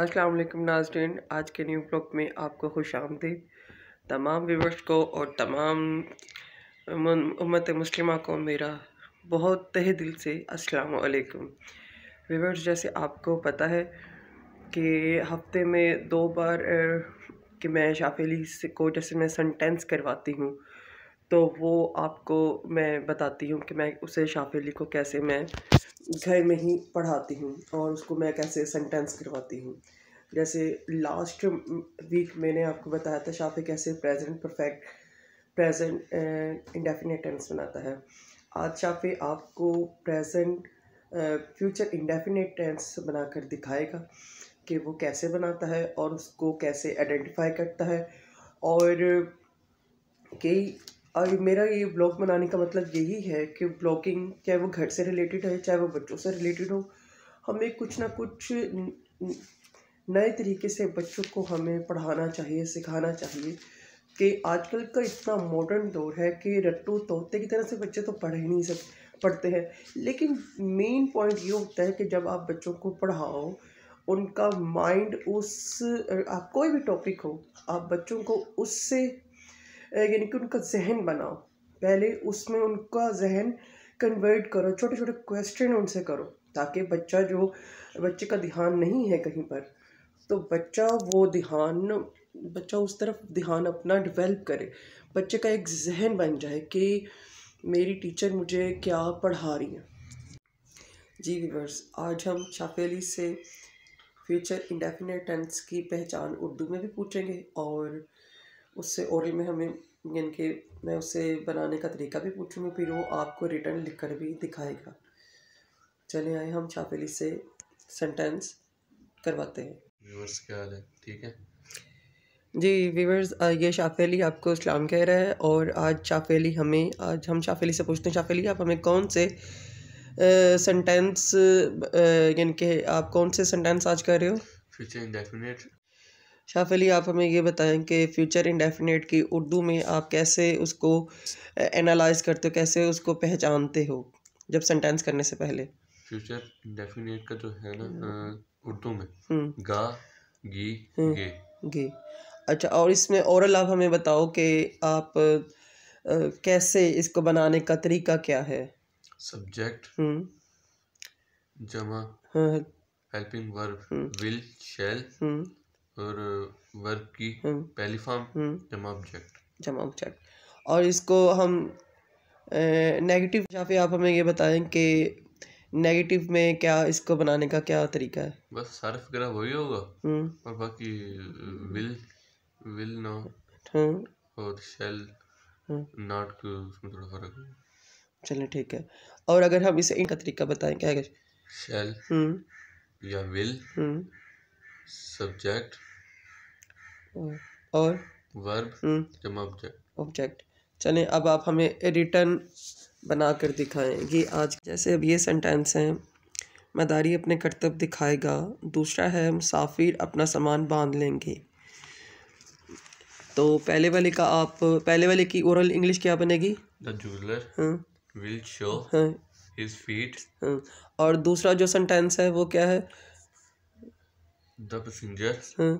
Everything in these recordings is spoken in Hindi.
अस्सलाम वालेकुम नाजरीन आज के न्यू ब्लॉग में आपको खुश आमदी तमाम व्यूवर्स को और तमाम उम्मत मुस्लिमा को मेरा बहुत तहे दिल से अस्सलाम वालेकुम व्यूवर्स जैसे आपको पता है कि हफ्ते में दो बार कि मैं शाफेली को जैसे मैं सेंटेंस करवाती हूँ तो वो आपको मैं बताती हूँ कि मैं उसे शाफिली को कैसे मैं घर में ही पढ़ाती हूँ और उसको मैं कैसे सेंटेंस करवाती हूँ जैसे लास्ट वीक मैंने आपको बताया था शाफे कैसे present perfect present indefinite tense बनाता है आज शाफे आपको प्रेजेंट फ्यूचर इंडेफिनेट टेंस बनाकर दिखाएगा कि वो कैसे बनाता है और उसको कैसे आइडेंटिफाई करता है और कई और मेरा ये ब्लॉग बनाने का मतलब यही है कि ब्लॉगिंग चाहे वो घर से रिलेटेड है चाहे वो बच्चों से रिलेटेड हो हमें कुछ ना कुछ नए तरीके से बच्चों को हमें पढ़ाना चाहिए सिखाना चाहिए कि आजकल का इतना मॉडर्न दौर है कि रट्टू तोते की तरह से बच्चे तो पढ़ ही नहीं सकते पढ़ते हैं लेकिन मेन पॉइंट ये होता है कि जब आप बच्चों को पढ़ाओ उनका माइंड उस आप कोई भी टॉपिक हो आप बच्चों को उससे यानी कि उनका जहन बनाओ पहले उसमें उनका जहन कन्वर्ट करो छोटे छोटे क्वेश्चन उनसे करो ताकि बच्चा जो बच्चे का ध्यान नहीं है कहीं पर तो बच्चा वो ध्यान बच्चा उस तरफ ध्यान अपना डिवेल्प करे बच्चे का एक जहन बन जाए कि मेरी टीचर मुझे क्या पढ़ा रही है जी वीवर्स आज हम शाफेली से फ्यूचर इंडेफिनेट टेंस की पहचान उर्दू में भी पूछेंगे और उससे ओरल में हमें इनके मैं उससे बनाने का तरीका भी पूछूँगी फिर वो आपको रिटर्न लिख कर भी दिखाएगा चले आए हम छापेली से सेंटेंस करवाते हैं व्यूवर्स क्या हाल है ठीक है जी व्यूवर्स ये शाफेली आपको इस्लाम कह रहा है और आज शाफेली हमें आज हम शाफेली से पूछते हैं शाफेली आप हमें कौन से सेंटेंस यानी कि आप कौन से सेंटेंस आज कर रहे हो फ्यूचर इंडेफिनेट शाह अली आप हमें ये बताएं कि फ्यूचर इंडेफिनेट की उर्दू में आप कैसे उसको एनालाइज करते हो कैसे उसको पहचानते हो जब सेंटेंस करने से पहले फ्यूचर इंडेफिनेट का जो है ना हम्म। उर्दू में हम्म। गा गी हम्म। गे गे अच्छा और इसमें औरल आप हमें बताओ कि आप आ, कैसे इसको बनाने का तरीका क्या है सब्जेक्ट जमा हेल्पिंग वर्ब विल शेल और वर्ब की हम्म। पहली फॉर्म हम्म। जमा ऑब्जेक्ट जमा ऑब्जेक्ट और इसको हम नेगेटिव शाफी आप हमें ये बताएं कि नेगेटिव में क्या इसको बनाने का क्या तरीका है बस सारा फिक्र वही होगा हम्म। और बाकी विल विल नॉट और शेल नॉट के उसमें थोड़ा फर्क है चलिए ठीक है और अगर हम इसे इनका तरीका बताएं क्या है शेल या विल सब्जेक्ट और वर्ब जमा ऑब्जेक्ट ऑब्जेक्ट चलें अब आप हमें रिटर्न बना कर दिखाएं कि आज जैसे अब ये सेंटेंस हैं मदारी अपने कर्तव्य दिखाएगा दूसरा है मुसाफिर अपना सामान बांध लेंगे तो पहले वाले का आप पहले वाले की ओरल इंग्लिश क्या बनेगी the jeweller will show his feet और दूसरा जो सेंटेंस है वो क्या है द पैसेंजर्स हाँ।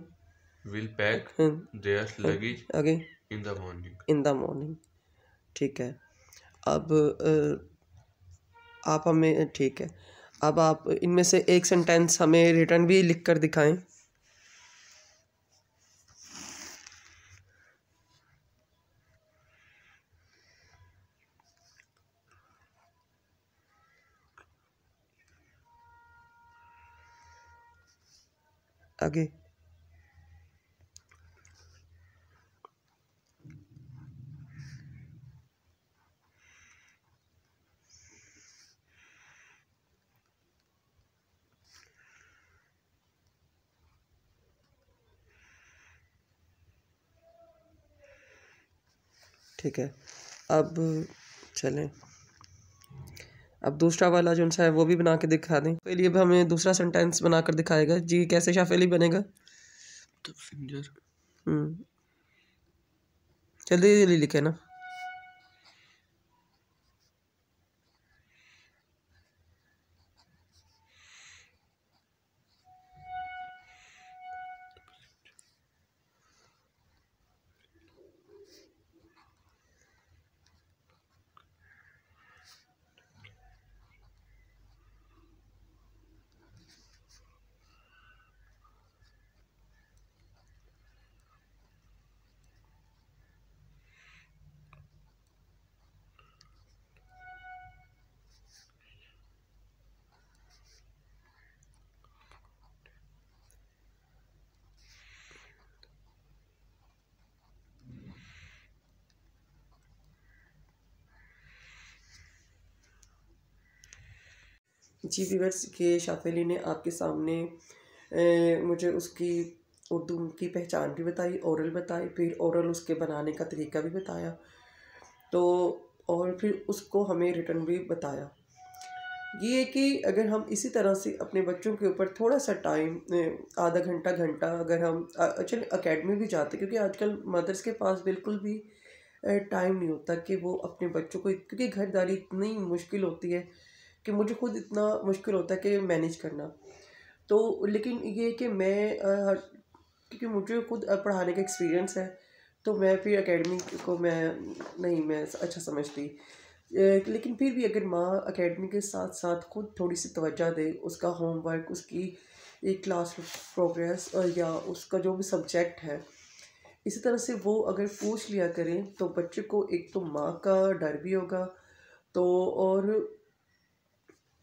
विल पैक हाँ। देयर हाँ। Luggage again in the morning in the morning ठीक है अब आप हमें ठीक है अब आप इनमें से एक सेंटेंस हमें रिटर्न भी लिख कर दिखाएं आगे ठीक है अब चलें अब दूसरा वाला जो सा है वो भी बना के दिखा दें पहले तो लिए हमें दूसरा सेंटेंस बना कर दिखाएगा जी कैसे शाफेली बनेगा तो फिंगर हम्म। जल्दी जल्दी लिखे ना जी वीवर्स के शाफेली ने आपके सामने ए, मुझे उसकी उर्दू की पहचान भी बताई औरल बताई फिर औरल उसके बनाने का तरीका भी बताया तो और फिर उसको हमें रिटर्न भी बताया ये कि अगर हम इसी तरह से अपने बच्चों के ऊपर थोड़ा सा टाइम आधा घंटा घंटा अगर हम चल अकेडमी भी जाते क्योंकि आजकल मदर्स के पास बिल्कुल भी टाइम नहीं होता कि वो अपने बच्चों को क्योंकि घरदारी इतनी मुश्किल होती है कि मुझे खुद इतना मुश्किल होता है कि मैनेज करना तो लेकिन ये कि मैं क्योंकि मुझे खुद पढ़ाने का एक्सपीरियंस है तो मैं फिर अकेडमी को मैं नहीं मैं अच्छा समझती लेकिन फिर भी अगर माँ अकेडमी के साथ साथ खुद थोड़ी सी तवज्जा दे उसका होमवर्क उसकी एक क्लास प्रोग्रेस या उसका जो भी सब्जेक्ट है इसी तरह से वो अगर पूछ लिया करें तो बच्चे को एक तो माँ का डर भी होगा तो और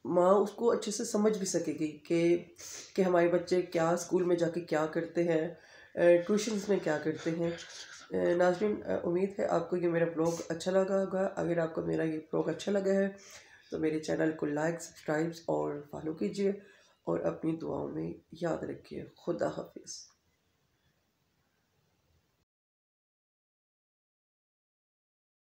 माँ उसको अच्छे से समझ भी सकेगी कि कि हमारे बच्चे क्या स्कूल में जाके क्या करते हैं ट्यूशन्स में क्या करते हैं नाजरीन उम्मीद है आपको ये मेरा ब्लॉग अच्छा लगा होगा अगर आपको मेरा ये ब्लॉग अच्छा लगा है तो मेरे चैनल को लाइक सब्सक्राइब और फॉलो कीजिए और अपनी दुआओं में याद रखिए खुदा हाफिज़